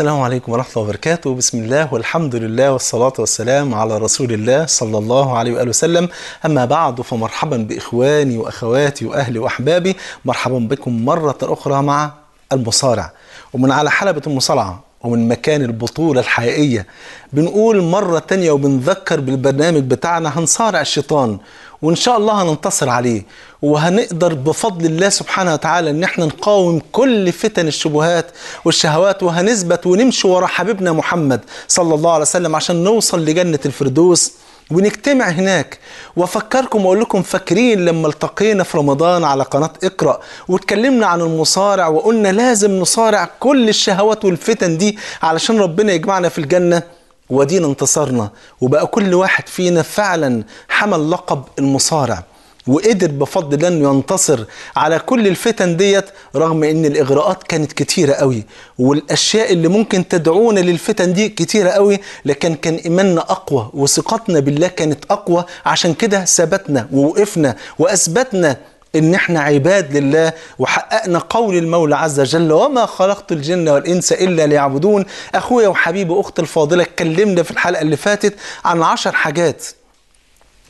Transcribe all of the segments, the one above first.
السلام عليكم ورحمة الله وبركاته بسم الله والحمد لله والصلاة والسلام على رسول الله صلى الله عليه وآله وسلم أما بعد فمرحبا بإخواني وأخواتي وأهلي وأحبابي مرحبا بكم مرة أخرى مع المصارع ومن على حلبة المصارعة ومن مكان البطولة الحقيقية بنقول مرة تانية وبنذكر بالبرنامج بتاعنا هنصارع الشيطان وان شاء الله هننتصر عليه وهنقدر بفضل الله سبحانه وتعالى ان احنا نقاوم كل فتن الشبهات والشهوات وهنثبت ونمشي ورا حبيبنا محمد صلى الله عليه وسلم عشان نوصل لجنه الفردوس ونجتمع هناك وافكركم واقول لكم فاكرين لما التقينا في رمضان على قناه اقرا واتكلمنا عن المصارع وقلنا لازم نصارع كل الشهوات والفتن دي علشان ربنا يجمعنا في الجنه ودين انتصارنا وبقى كل واحد فينا فعلا حمل لقب المصارع وقدر بفضل الله انه ينتصر على كل الفتن ديت رغم ان الاغراءات كانت كتيره قوي والاشياء اللي ممكن تدعونا للفتن دي كتيره قوي لكن كان ايماننا اقوى وثقتنا بالله كانت اقوى عشان كده ثبتنا ووقفنا واثبتنا ان احنا عباد لله وحققنا قول المولى عز وجل وما خلقت الجن والانس الا ليعبدون اخويا وحبيبي واختي الفاضله اتكلمنا في الحلقه اللي فاتت عن عشر حاجات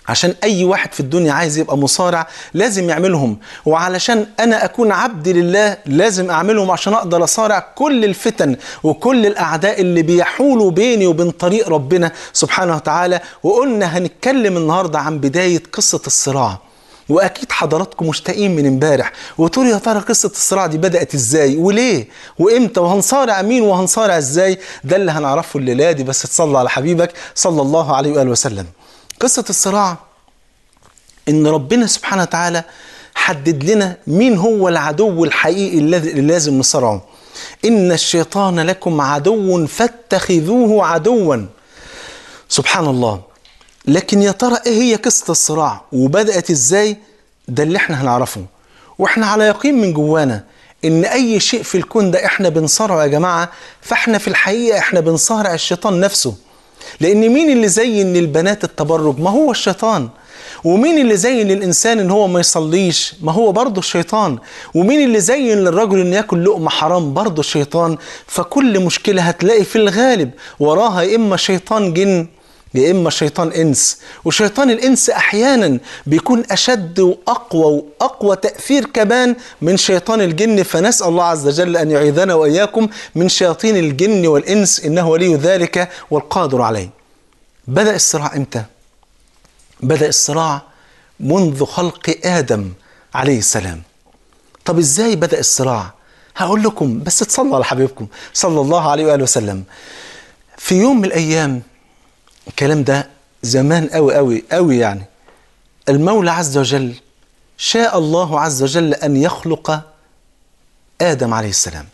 عشان اي واحد في الدنيا عايز يبقى مصارع لازم يعملهم وعلشان انا اكون عبد لله لازم اعملهم عشان اقدر اصارع كل الفتن وكل الاعداء اللي بيحولوا بيني وبين طريق ربنا سبحانه وتعالى وقلنا هنتكلم النهارده عن بدايه قصه الصراع واكيد حضراتكم مشتاقين من امبارح وتقول يا ترى قصه الصراع دي بدات ازاي وليه وامتى وهنصارع مين وهنصارع ازاي ده اللي هنعرفه الليله دي بس تصلى على حبيبك صلى الله عليه واله وسلم قصه الصراع ان ربنا سبحانه وتعالى حدد لنا مين هو العدو الحقيقي الذي لازم نصارعه ان الشيطان لكم عدو فاتخذوه عدوا سبحان الله لكن يا ترى ايه هي قصه الصراع وبدات ازاي ده اللي احنا هنعرفه واحنا على يقين من جوانا ان اي شيء في الكون ده احنا بنصارعه يا جماعه فاحنا في الحقيقه احنا بنصارع الشيطان نفسه لان مين اللي زين للبنات التبرج ما هو الشيطان ومين اللي زين للانسان ان هو ما يصليش ما هو برضه الشيطان ومين اللي زين للرجل ان ياكل لقمه حرام برضه الشيطان فكل مشكله هتلاقي في الغالب وراها يا اما شيطان جن يا إما شيطان إنس وشيطان الإنس أحيانا بيكون أشد وأقوى وأقوى تأثير كمان من شيطان الجن فنسأل الله عز وجل أن يعيذنا وإياكم من شياطين الجن والإنس إنه ولي ذلك والقادر عليه بدأ الصراع إمتى؟ بدأ الصراع منذ خلق آدم عليه السلام طب إزاي بدأ الصراع؟ هقول لكم بس تصلوا على حبيبكم صلى الله عليه وآله وسلم في يوم من الأيام الكلام ده زمان قوي قوي قوي يعني المولى عز وجل شاء الله عز وجل أن يخلق آدم عليه السلام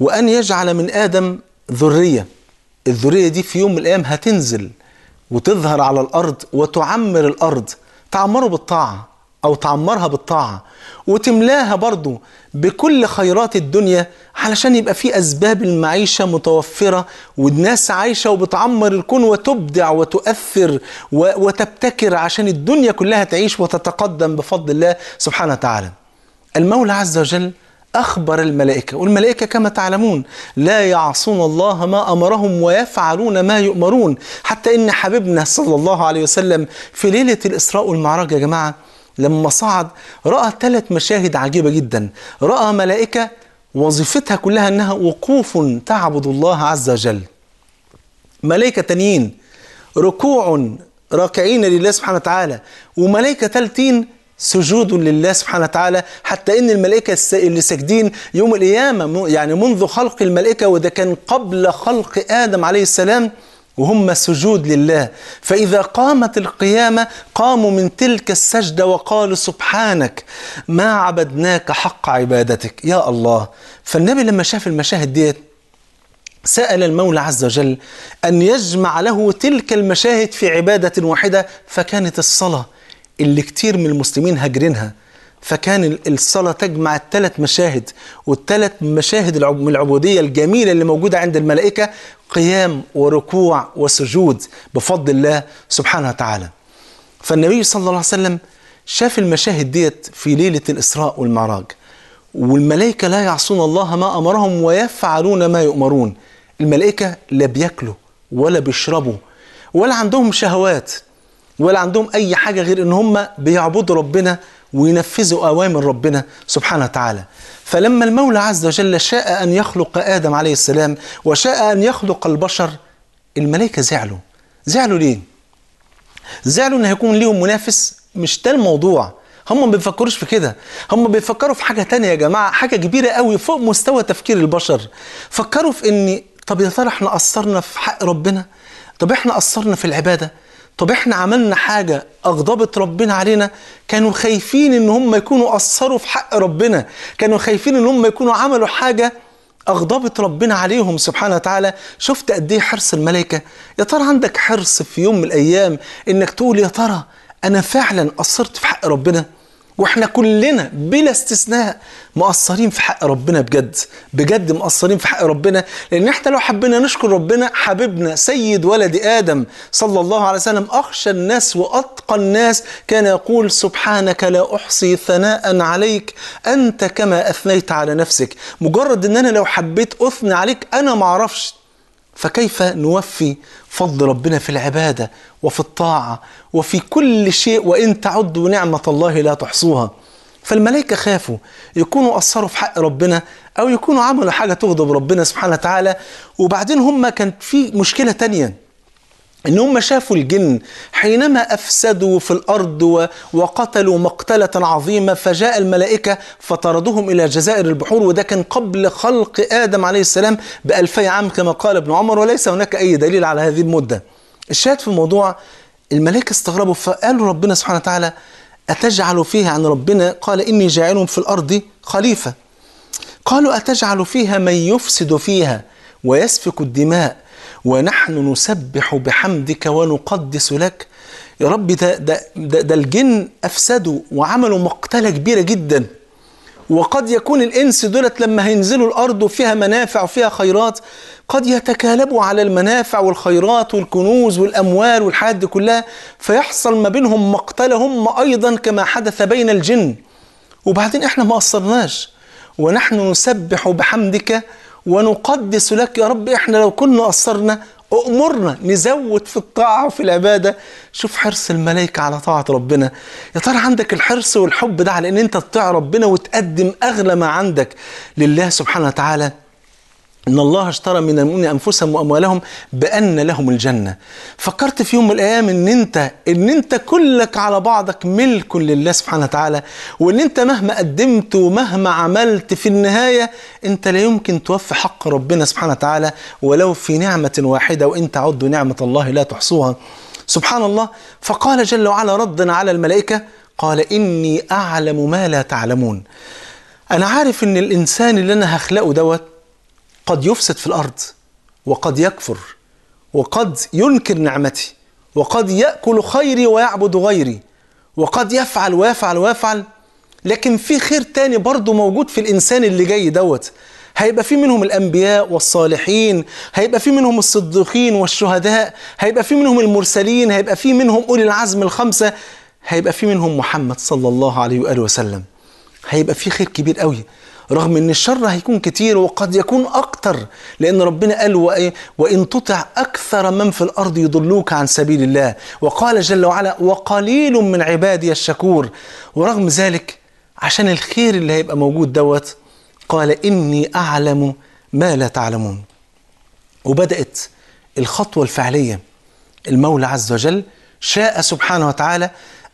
وأن يجعل من آدم ذرية الذرية دي في يوم من الأيام هتنزل وتظهر على الأرض وتعمر الأرض تعمره بالطاعة أو تعمرها بالطاعة وتملاها برضو بكل خيرات الدنيا علشان يبقى في أسباب المعيشة متوفرة والناس عايشة وبتعمر الكون وتبدع وتؤثر وتبتكر عشان الدنيا كلها تعيش وتتقدم بفضل الله سبحانه وتعالى المولى عز وجل أخبر الملائكة والملائكة كما تعلمون لا يعصون الله ما أمرهم ويفعلون ما يؤمرون حتى إن حبيبنا صلى الله عليه وسلم في ليلة الإسراء والمعراج يا جماعة لما صعد رأى ثلاث مشاهد عجيبة جدا رأى ملائكة وظيفتها كلها أنها وقوف تعبد الله عز وجل ملائكة تانيين ركوع راكعين لله سبحانه وتعالى وملائكة ثالثين سجود لله سبحانه وتعالى حتى ان الملائكه اللي ساجدين يوم القيامه يعني منذ خلق الملائكه وده كان قبل خلق ادم عليه السلام وهم سجود لله فإذا قامت القيامة قاموا من تلك السجدة وقالوا سبحانك ما عبدناك حق عبادتك يا الله فالنبي لما شاف المشاهد ديت سأل المولى عز وجل أن يجمع له تلك المشاهد في عبادة واحدة فكانت الصلاة اللي كتير من المسلمين هاجرينها فكان الصلاة تجمع الثلاث مشاهد والثلاث مشاهد العبودية الجميلة اللي موجودة عند الملائكة قيام وركوع وسجود بفضل الله سبحانه وتعالى فالنبي صلى الله عليه وسلم شاف المشاهد ديت في ليلة الإسراء والمعراج والملائكة لا يعصون الله ما أمرهم ويفعلون ما يؤمرون الملائكة لا بياكلوا ولا بيشربوا ولا عندهم شهوات ولا عندهم أي حاجة غير إن هم بيعبدوا ربنا وينفذوا أوامر ربنا سبحانه وتعالى فلما المولى عز وجل شاء أن يخلق آدم عليه السلام وشاء أن يخلق البشر الملائكة زعلوا زعلوا ليه؟ زعلوا أن هيكون ليهم منافس مش ده الموضوع هم ما بيفكروش في كده هم بيفكروا في حاجة تانية يا جماعة حاجة كبيرة قوي فوق مستوى تفكير البشر فكروا في ان طب يا ترى احنا قصرنا في حق ربنا طب احنا قصرنا في العبادة طب احنا عملنا حاجة أغضبت ربنا علينا كانوا خايفين إن هم يكونوا قصروا في حق ربنا كانوا خايفين إن هم يكونوا عملوا حاجة أغضبت ربنا عليهم سبحانه وتعالى شفت قد إيه حرص الملائكة يا ترى عندك حرص في يوم من الأيام إنك تقول يا ترى أنا فعلا قصرت في حق ربنا واحنا كلنا بلا استثناء مقصرين في حق ربنا بجد بجد مقصرين في حق ربنا لان احنا لو حبينا نشكر ربنا حبيبنا سيد ولد ادم صلى الله عليه وسلم اخشى الناس واتقى الناس كان يقول سبحانك لا احصي ثناء عليك انت كما اثنيت على نفسك مجرد ان انا لو حبيت اثني عليك انا معرفش فكيف نوفي فضل ربنا في العبادة وفي الطاعة وفي كل شيء وإن تعدوا نعمة الله لا تحصوها فالملائكة خافوا يكونوا قصروا في حق ربنا أو يكونوا عملوا حاجة تغضب ربنا سبحانه وتعالى وبعدين هم كان في مشكلة تانية ان هم شافوا الجن حينما افسدوا في الارض وقتلوا مقتله عظيمه فجاء الملائكه فطردهم الى جزائر البحور وده كان قبل خلق ادم عليه السلام بألفي عام كما قال ابن عمر وليس هناك اي دليل على هذه المده. الشاهد في الموضوع الملائكه استغربوا فقالوا ربنا سبحانه وتعالى اتجعل فيها عن ربنا قال اني جاعل في الارض خليفه. قالوا اتجعل فيها من يفسد فيها ويسفك الدماء ونحن نسبح بحمدك ونقدس لك يا رب ده, ده, ده, ده الجن أفسدوا وعملوا مقتلة كبيرة جدا وقد يكون الإنس دولت لما هينزلوا الأرض وفيها منافع وفيها خيرات قد يتكالبوا على المنافع والخيرات والكنوز والأموال والحاجات دي كلها فيحصل ما بينهم مقتلة هم أيضا كما حدث بين الجن وبعدين إحنا ما قصرناش ونحن نسبح بحمدك ونقدس لك يا رب احنا لو كنا قصرنا أمرنا نزود في الطاعة وفي العبادة شوف حرص الملائكة على طاعة ربنا يا ترى عندك الحرص والحب ده على أن أنت تطيع ربنا وتقدم أغلى ما عندك لله سبحانه وتعالى ان الله اشترى من المؤمنين انفسهم واموالهم بان لهم الجنه فكرت في يوم من الايام ان انت ان انت كلك على بعضك ملك لله سبحانه وتعالى وان انت مهما قدمت ومهما عملت في النهايه انت لا يمكن توفي حق ربنا سبحانه وتعالى ولو في نعمه واحده وان تعدوا نعمه الله لا تحصوها سبحان الله فقال جل وعلا ردا على الملائكه قال اني اعلم ما لا تعلمون انا عارف ان الانسان اللي انا هخلقه دوت قد يفسد في الارض وقد يكفر وقد ينكر نعمتي وقد ياكل خيري ويعبد غيري وقد يفعل ويفعل ويفعل لكن في خير تاني برضه موجود في الانسان اللي جاي دوت هيبقى في منهم الانبياء والصالحين هيبقى في منهم الصديقين والشهداء هيبقى في منهم المرسلين هيبقى في منهم اولي العزم الخمسه هيبقى في منهم محمد صلى الله عليه واله وسلم هيبقى في خير كبير قوي رغم ان الشر هيكون كتير وقد يكون اكتر لان ربنا قال إيه؟ وان تطع اكثر من في الارض يضلوك عن سبيل الله وقال جل وعلا وقليل من عبادي الشكور ورغم ذلك عشان الخير اللي هيبقى موجود دوت قال اني اعلم ما لا تعلمون وبدات الخطوه الفعليه المولى عز وجل شاء سبحانه وتعالى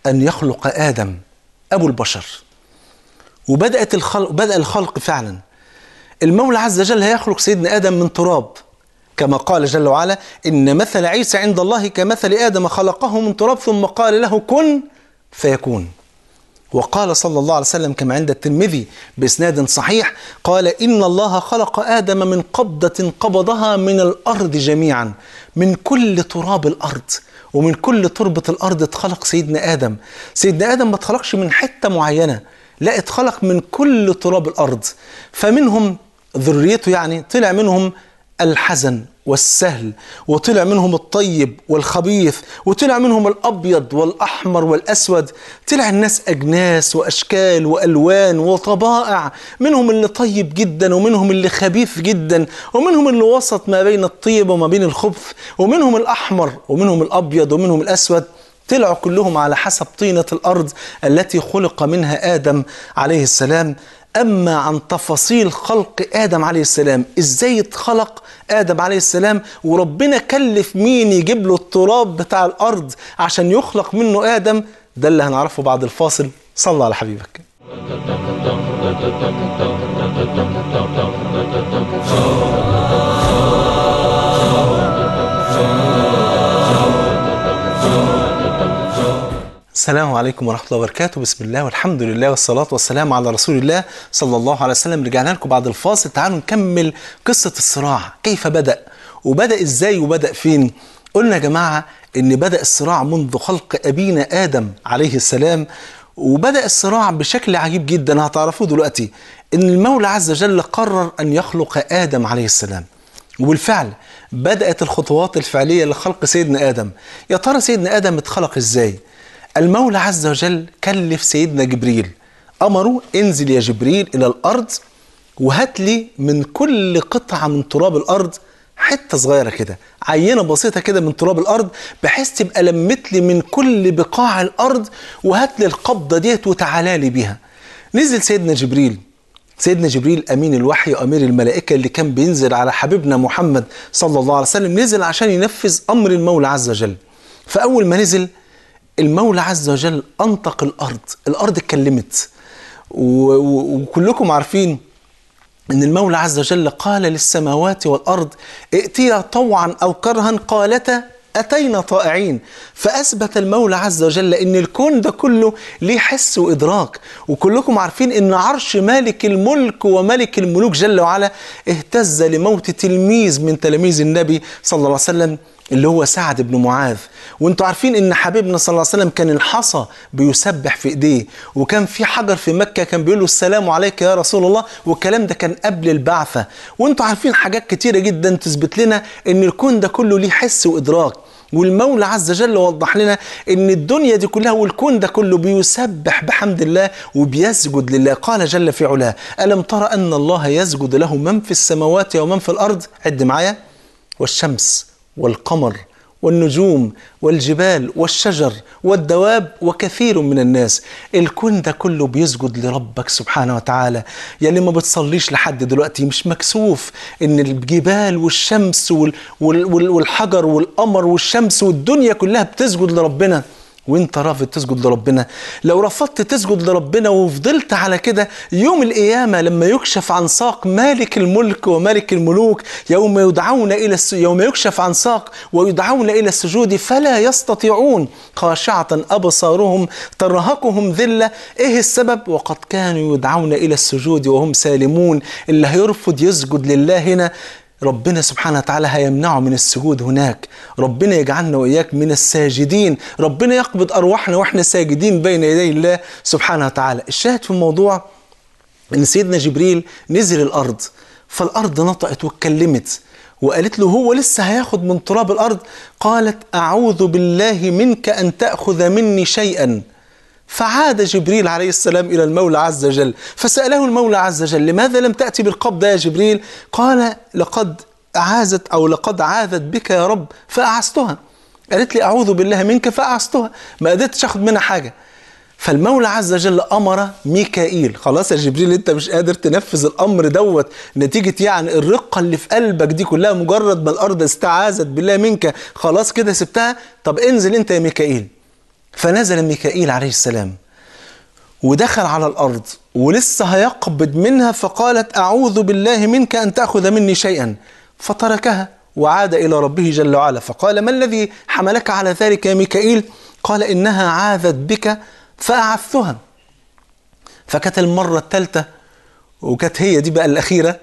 ان يخلق ادم ابو البشر وبدأت الخلق بدأ الخلق فعلا المولى عز وجل هيخلق سيدنا آدم من تراب كما قال جل وعلا إن مثل عيسى عند الله كمثل آدم خلقه من تراب ثم قال له كن فيكون وقال صلى الله عليه وسلم كما عند الترمذي بإسناد صحيح قال إن الله خلق آدم من قبضة قبضها من الأرض جميعا من كل تراب الأرض ومن كل تربة الأرض اتخلق سيدنا آدم سيدنا آدم ما اتخلقش من حتة معينة لا اتخلق من كل تراب الأرض فمنهم ذريته يعني طلع منهم الحزن والسهل وطلع منهم الطيب والخبيث وطلع منهم الأبيض والأحمر والأسود طلع الناس أجناس وأشكال وألوان وطبائع منهم اللي طيب جدا ومنهم اللي خبيث جدا ومنهم اللي وسط ما بين الطيب وما بين الخبث ومنهم الأحمر ومنهم الأبيض ومنهم الأسود طلعوا كلهم على حسب طينة الأرض التي خلق منها آدم عليه السلام أما عن تفاصيل خلق آدم عليه السلام إزاي اتخلق آدم عليه السلام وربنا كلف مين يجيب له التراب بتاع الأرض عشان يخلق منه آدم ده اللي هنعرفه بعد الفاصل صلى على حبيبك السلام عليكم ورحمة الله وبركاته بسم الله والحمد لله والصلاة والسلام على رسول الله صلى الله عليه وسلم رجعنا لكم بعد الفاصل تعالوا نكمل قصة الصراع كيف بدأ وبدأ ازاي وبدأ فين قلنا يا جماعة ان بدأ الصراع منذ خلق أبينا آدم عليه السلام وبدأ الصراع بشكل عجيب جدا هتعرفوه دلوقتي ان المولى عز وجل قرر ان يخلق آدم عليه السلام وبالفعل بدأت الخطوات الفعلية لخلق سيدنا آدم يا ترى سيدنا آدم اتخلق ازاي المولى عز وجل كلف سيدنا جبريل أمره انزل يا جبريل إلى الأرض وهات لي من كل قطعة من تراب الأرض حتة صغيرة كده عينة بسيطة كده من تراب الأرض بحيث تبقى لمت لي من كل بقاع الأرض وهات لي القبضة ديت وتعالى لي بيها نزل سيدنا جبريل سيدنا جبريل امين الوحي وامير الملائكه اللي كان بينزل على حبيبنا محمد صلى الله عليه وسلم نزل عشان ينفذ امر المولى عز وجل فاول ما نزل المولى عز وجل انطق الارض الارض اتكلمت وكلكم عارفين ان المولى عز وجل قال للسماوات والارض ائتيا طوعا او كرها قالتا اتينا طائعين فاثبت المولى عز وجل ان الكون ده كله ليه حس وادراك وكلكم عارفين ان عرش مالك الملك وملك الملوك جل وعلا اهتز لموت تلميذ من تلاميذ النبي صلى الله عليه وسلم اللي هو سعد بن معاذ وانتوا عارفين ان حبيبنا صلى الله عليه وسلم كان الحصى بيسبح في ايديه وكان في حجر في مكه كان بيقول له السلام عليك يا رسول الله والكلام ده كان قبل البعثه وانتوا عارفين حاجات كتيره جدا تثبت لنا ان الكون ده كله ليه حس وادراك والمولى عز وجل وضح لنا ان الدنيا دي كلها والكون ده كله بيسبح بحمد الله وبيسجد لله قال جل في علاه الم ترى ان الله يسجد له من في السماوات ومن في الارض عد معايا والشمس والقمر والنجوم والجبال والشجر والدواب وكثير من الناس الكون ده كله بيسجد لربك سبحانه وتعالى يعني ما بتصليش لحد دلوقتي مش مكسوف ان الجبال والشمس والحجر والقمر والشمس والدنيا كلها بتسجد لربنا وانت رافض تسجد لربنا لو رفضت تسجد لربنا وفضلت على كده يوم القيامه لما يكشف عن ساق مالك الملك وملك الملوك يوم يدعون الى الس... يوم يكشف عن ساق ويدعون الى السجود فلا يستطيعون خاشعه ابصارهم ترهقهم ذله ايه السبب وقد كانوا يدعون الى السجود وهم سالمون اللي هيرفض يسجد لله هنا ربنا سبحانه وتعالى هيمنعه من السجود هناك ربنا يجعلنا وإياك من الساجدين ربنا يقبض أرواحنا وإحنا ساجدين بين يدي الله سبحانه وتعالى الشاهد في الموضوع أن سيدنا جبريل نزل الأرض فالأرض نطقت واتكلمت وقالت له هو لسه هياخد من تراب الأرض قالت أعوذ بالله منك أن تأخذ مني شيئا فعاد جبريل عليه السلام إلى المولى عز وجل فسأله المولى عز وجل لماذا لم تأتي بالقبضة يا جبريل قال لقد عازت أو لقد عاذت بك يا رب فأعزتها قالت لي أعوذ بالله منك فأعزتها ما قدرتش أخذ منها حاجة فالمولى عز وجل امر ميكائيل خلاص يا جبريل انت مش قادر تنفذ الامر دوت نتيجه يعني الرقه اللي في قلبك دي كلها مجرد ما الارض استعاذت بالله منك خلاص كده سبتها طب انزل انت يا ميكائيل فنزل ميكائيل عليه السلام ودخل على الأرض ولسه هيقبض منها فقالت أعوذ بالله منك أن تأخذ مني شيئا فتركها وعاد إلى ربه جل وعلا فقال ما الذي حملك على ذلك يا ميكائيل قال إنها عاذت بك فأعثها فكانت المرة الثالثة وكانت هي دي بقى الأخيرة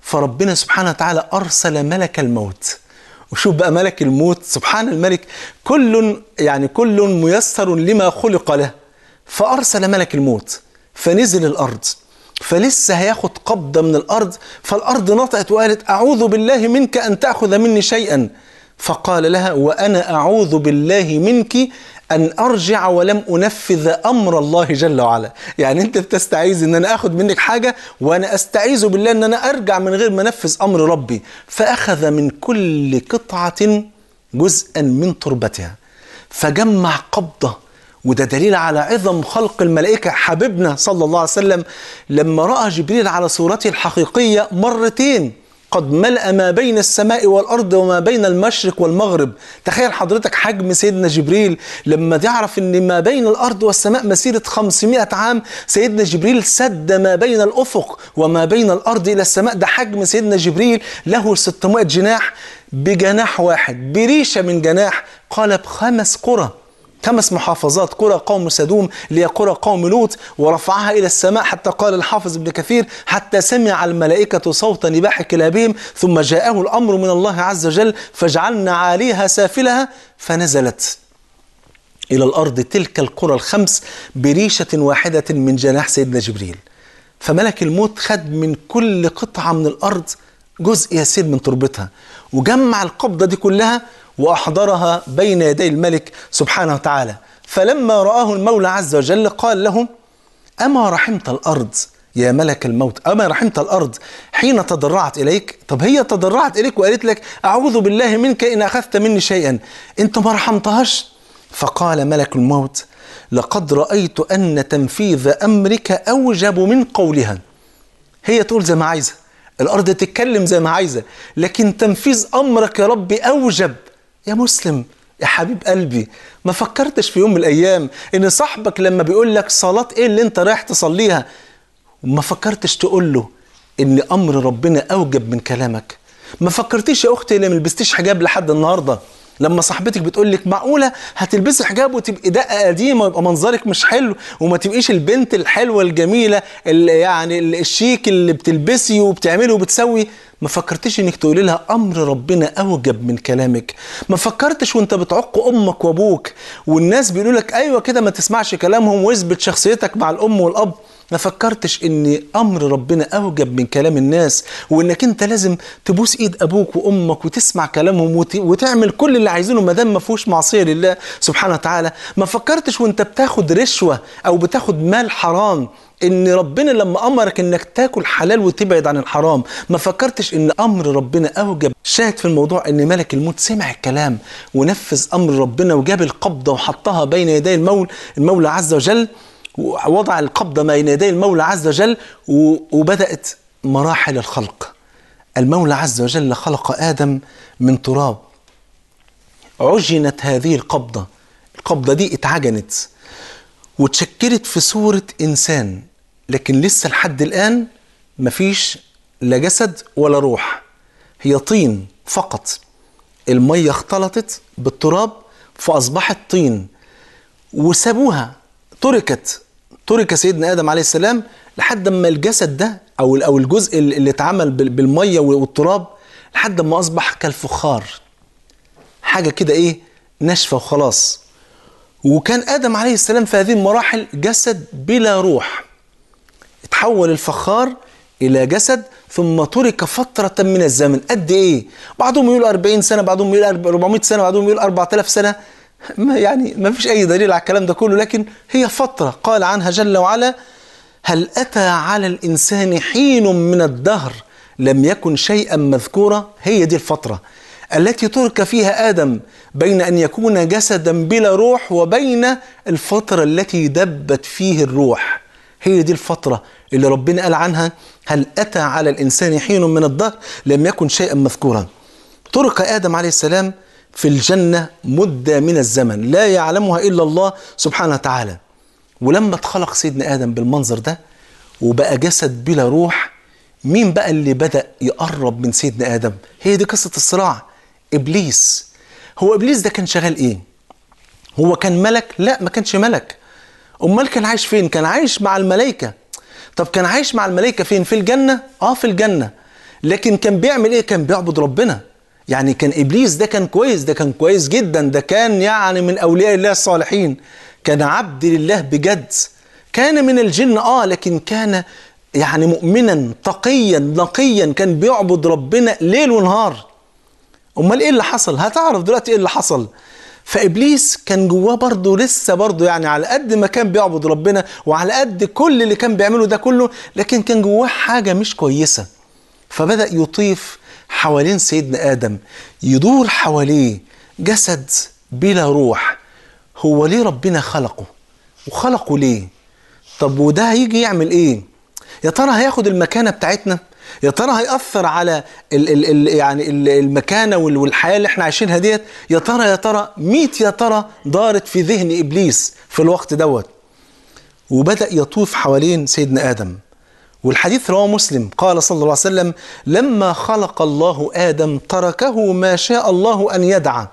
فربنا سبحانه وتعالى أرسل ملك الموت وشوف بقى ملك الموت سبحان الملك كل يعني كل ميسر لما خلق له فأرسل ملك الموت فنزل الأرض فلسه هياخد قبضة من الأرض فالأرض نطقت وقالت أعوذ بالله منك أن تأخذ مني شيئا فقال لها وأنا أعوذ بالله منك أن أرجع ولم أنفذ أمر الله جل وعلا يعني أنت بتستعيذ أن أنا أخذ منك حاجة وأنا أستعيذ بالله أن أنا أرجع من غير ما أنفذ أمر ربي فأخذ من كل قطعة جزءا من تربتها فجمع قبضة وده دليل على عظم خلق الملائكة حبيبنا صلى الله عليه وسلم لما رأى جبريل على صورته الحقيقية مرتين قد ملأ ما بين السماء والأرض وما بين المشرق والمغرب تخيل حضرتك حجم سيدنا جبريل لما تعرف ان ما بين الأرض والسماء مسيرة 500 عام سيدنا جبريل سد ما بين الأفق وما بين الأرض إلى السماء ده حجم سيدنا جبريل له 600 جناح بجناح واحد بريشة من جناح قال خمس قرى خمس محافظات قرى قوم سدوم اللي قرى قوم لوط ورفعها إلى السماء حتى قال الحافظ ابن كثير حتى سمع الملائكة صوت نباح كلابهم ثم جاءه الأمر من الله عز وجل فجعلنا عاليها سافلها فنزلت إلى الأرض تلك القرى الخمس بريشة واحدة من جناح سيدنا جبريل فملك الموت خد من كل قطعة من الأرض جزء يسير من تربتها وجمع القبضة دي كلها وأحضرها بين يدي الملك سبحانه وتعالى فلما رآه المولى عز وجل قال له أما رحمت الأرض يا ملك الموت أما رحمت الأرض حين تضرعت إليك طب هي تضرعت إليك وقالت لك أعوذ بالله منك إن أخذت مني شيئا أنت ما رحمتهاش فقال ملك الموت لقد رأيت أن تنفيذ أمرك أوجب من قولها هي تقول زي ما عايزة الأرض تتكلم زي ما عايزة لكن تنفيذ أمرك يا ربي أوجب يا مسلم يا حبيب قلبي ما فكرتش في يوم من الايام ان صاحبك لما بيقول لك صلاه ايه اللي انت رايح تصليها وما فكرتش تقول له ان امر ربنا اوجب من كلامك ما فكرتيش يا اختي اللي ما لبستيش حجاب لحد النهارده لما صاحبتك بتقول لك معقوله هتلبسي حجاب وتبقي دقه قديمه ويبقى منظرك مش حلو وما تبقيش البنت الحلوه الجميله اللي يعني الشيك اللي بتلبسي وبتعملي وبتسوي ما فكرتش انك تقولي لها امر ربنا اوجب من كلامك ما فكرتش وانت بتعق امك وابوك والناس بيقولوا لك ايوه كده ما تسمعش كلامهم واثبت شخصيتك مع الام والاب ما فكرتش ان امر ربنا اوجب من كلام الناس وانك انت لازم تبوس ايد ابوك وامك وتسمع كلامهم وتعمل كل اللي عايزينه ما دام ما فيهوش معصيه لله سبحانه وتعالى ما فكرتش وانت بتاخد رشوه او بتاخد مال حرام ان ربنا لما امرك انك تاكل حلال وتبعد عن الحرام ما فكرتش ان امر ربنا اوجب شاهد في الموضوع ان ملك الموت سمع الكلام ونفذ امر ربنا وجاب القبضه وحطها بين يدي المولى المولى عز وجل ووضع القبضه بين يدي المولى عز وجل وبدات مراحل الخلق المولى عز وجل خلق ادم من تراب عجنت هذه القبضه القبضه دي اتعجنت وتشكلت في صوره انسان لكن لسه لحد الآن مفيش لا جسد ولا روح هي طين فقط المية اختلطت بالتراب فأصبحت طين وسابوها تركت ترك سيدنا آدم عليه السلام لحد ما الجسد ده أو أو الجزء اللي اتعمل بالمية والتراب لحد ما أصبح كالفخار حاجة كده إيه ناشفة وخلاص وكان آدم عليه السلام في هذه المراحل جسد بلا روح تحول الفخار الى جسد ثم ترك فتره من الزمن قد ايه بعضهم يقول 40 سنه بعضهم يقول 400 سنه بعضهم يقول 4000 سنه ما يعني ما فيش اي دليل على الكلام ده كله لكن هي فتره قال عنها جل وعلا هل اتى على الانسان حين من الدهر لم يكن شيئا مذكورا هي دي الفتره التي ترك فيها ادم بين ان يكون جسدا بلا روح وبين الفتره التي دبت فيه الروح هي دي الفترة اللي ربنا قال عنها هل أتى على الإنسان حين من الدهر لم يكن شيئا مذكورا طرق آدم عليه السلام في الجنة مدة من الزمن لا يعلمها إلا الله سبحانه وتعالى ولما اتخلق سيدنا آدم بالمنظر ده وبقى جسد بلا روح مين بقى اللي بدأ يقرب من سيدنا آدم هي دي قصة الصراع إبليس هو إبليس ده كان شغال إيه هو كان ملك لا ما كانش ملك امال كان عايش فين كان عايش مع الملائكه طب كان عايش مع الملائكه فين في الجنه اه في الجنه لكن كان بيعمل ايه كان بيعبد ربنا يعني كان ابليس ده كان كويس ده كان كويس جدا ده كان يعني من اولياء الله الصالحين كان عبد لله بجد كان من الجن اه لكن كان يعني مؤمنا تقيا نقيا كان بيعبد ربنا ليل ونهار امال ايه اللي حصل هتعرف دلوقتي ايه اللي حصل فابليس كان جواه برضه لسه برضه يعني على قد ما كان بيعبد ربنا وعلى قد كل اللي كان بيعمله ده كله لكن كان جواه حاجه مش كويسه فبدا يطيف حوالين سيدنا ادم يدور حواليه جسد بلا روح هو ليه ربنا خلقه وخلقه ليه طب وده هيجي يعمل ايه يا ترى هياخد المكانه بتاعتنا يا ترى هيأثر على ال ال الـ يعني المكانة والحياة اللي احنا عايشينها ديت يا ترى يا ترى ميت يا ترى دارت في ذهن إبليس في الوقت دوت وبدأ يطوف حوالين سيدنا آدم والحديث رواه مسلم قال صلى الله عليه وسلم لما خلق الله آدم تركه ما شاء الله أن يدعى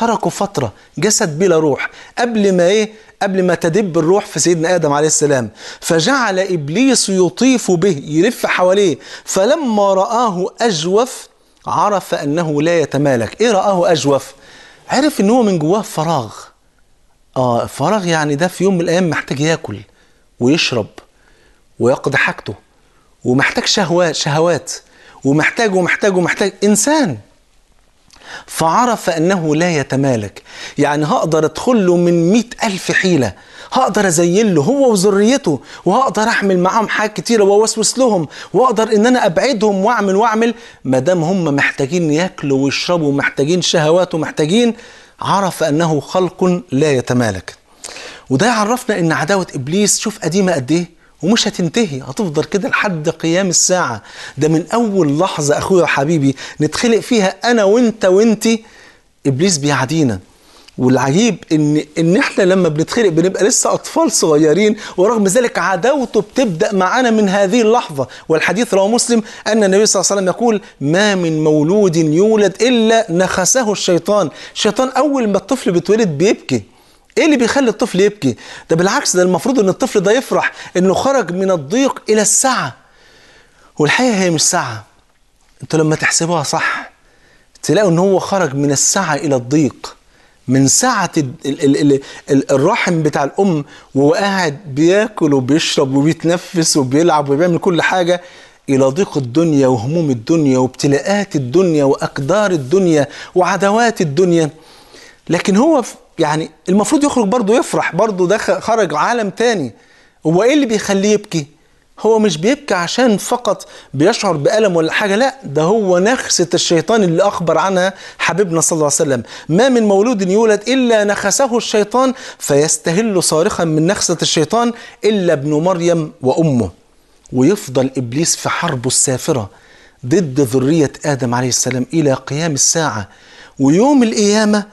تركوا فترة جسد بلا روح قبل ما إيه قبل ما تدب الروح في سيدنا آدم عليه السلام فجعل إبليس يطيف به يلف حواليه فلما رآه أجوف عرف أنه لا يتمالك إيه رآه أجوف عرف أنه من جواه فراغ آه فراغ يعني ده في يوم من الأيام محتاج يأكل ويشرب ويقضي حاجته ومحتاج شهوات شهوات ومحتاج ومحتاج ومحتاج إنسان فعرف أنه لا يتمالك يعني هقدر أدخل له من مئة ألف حيلة هقدر أزين له هو وذريته وهقدر أحمل معاهم حاجات كتيرة وأوسوس لهم وأقدر إن أنا أبعدهم وأعمل وأعمل ما دام هم محتاجين ياكلوا ويشربوا محتاجين شهوات ومحتاجين عرف أنه خلق لا يتمالك وده يعرفنا إن عداوة إبليس شوف قديمة قد إيه ومش هتنتهي هتفضل كده لحد قيام الساعة ده من أول لحظة أخويا وحبيبي نتخلق فيها أنا وأنت وإنت إبليس بيعدينا والعجيب ان ان احنا لما بنتخلق بنبقى لسه اطفال صغيرين ورغم ذلك عداوته بتبدا معانا من هذه اللحظه والحديث رواه مسلم ان النبي صلى الله عليه وسلم يقول ما من مولود يولد الا نخسه الشيطان الشيطان اول ما الطفل بيتولد بيبكي ايه اللي بيخلي الطفل يبكي ده بالعكس ده المفروض ان الطفل ده يفرح انه خرج من الضيق الى السعه والحقيقه هي مش سعه انتوا لما تحسبوها صح تلاقوا ان هو خرج من السعه الى الضيق من سعه الرحم بتاع الام وهو قاعد بياكل وبيشرب وبيتنفس وبيلعب وبيعمل كل حاجه الى ضيق الدنيا وهموم الدنيا وابتلاءات الدنيا واقدار الدنيا وعدوات الدنيا لكن هو يعني المفروض يخرج برضه يفرح برضه ده خرج عالم تاني هو ايه اللي بيخليه يبكي هو مش بيبكي عشان فقط بيشعر بألم ولا حاجة لا ده هو نخسة الشيطان اللي أخبر عنها حبيبنا صلى الله عليه وسلم ما من مولود يولد إلا نخسه الشيطان فيستهل صارخا من نخسة الشيطان إلا ابن مريم وأمه ويفضل إبليس في حربه السافرة ضد ذرية آدم عليه السلام إلى قيام الساعة ويوم القيامة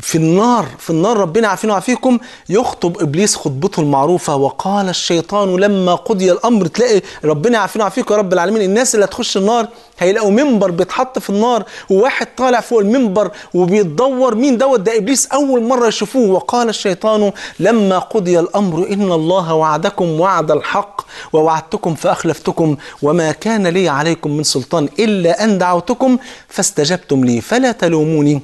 في النار في النار ربنا عافينا وعافيكم يخطب ابليس خطبته المعروفه وقال الشيطان لما قضي الامر تلاقي ربنا عافينا وعافيكم يا رب العالمين الناس اللي هتخش النار هيلاقوا منبر بيتحط في النار وواحد طالع فوق المنبر وبيتدور مين دوت ده ابليس اول مره يشوفوه وقال الشيطان لما قضي الامر ان الله وعدكم وعد الحق ووعدتكم فاخلفتكم وما كان لي عليكم من سلطان الا ان دعوتكم فاستجبتم لي فلا تلوموني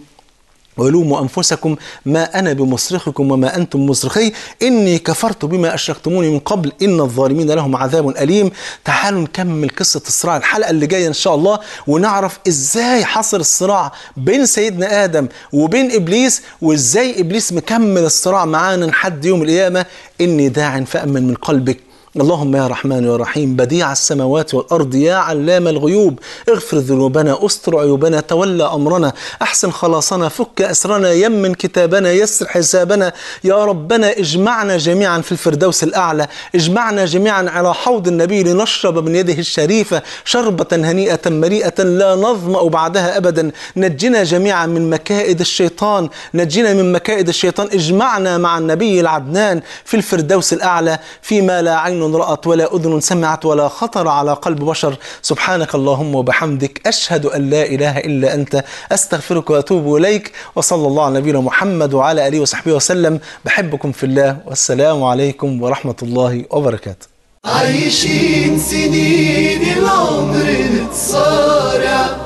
ولوموا أنفسكم ما أنا بمصرخكم وما أنتم مصرخي إني كفرت بما أشركتموني من قبل إن الظالمين لهم عذاب أليم تعالوا نكمل قصة الصراع الحلقة اللي جاية إن شاء الله ونعرف إزاي حصل الصراع بين سيدنا آدم وبين إبليس وإزاي إبليس مكمل الصراع معانا لحد يوم القيامة إني داع فأمن من قلبك اللهم يا رحمن يا رحيم بديع السماوات والأرض يا علام الغيوب اغفر ذنوبنا استر عيوبنا تولى أمرنا أحسن خلاصنا فك أسرنا يمن كتابنا يسر حسابنا يا ربنا اجمعنا جميعا في الفردوس الأعلى اجمعنا جميعا على حوض النبي لنشرب من يده الشريفة شربة هنيئة مريئة لا نظمأ بعدها أبدا نجنا جميعا من مكائد الشيطان نجنا من مكائد الشيطان اجمعنا مع النبي العدنان في الفردوس الأعلى فيما لا عين رأت ولا أذن سمعت ولا خطر على قلب بشر سبحانك اللهم وبحمدك أشهد أن لا إله إلا أنت أستغفرك وأتوب إليك وصلى الله على نبينا محمد وعلى آله وصحبه وسلم بحبكم في الله والسلام عليكم ورحمة الله وبركاته عايشين سنين العمر نتصارع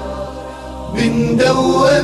دوام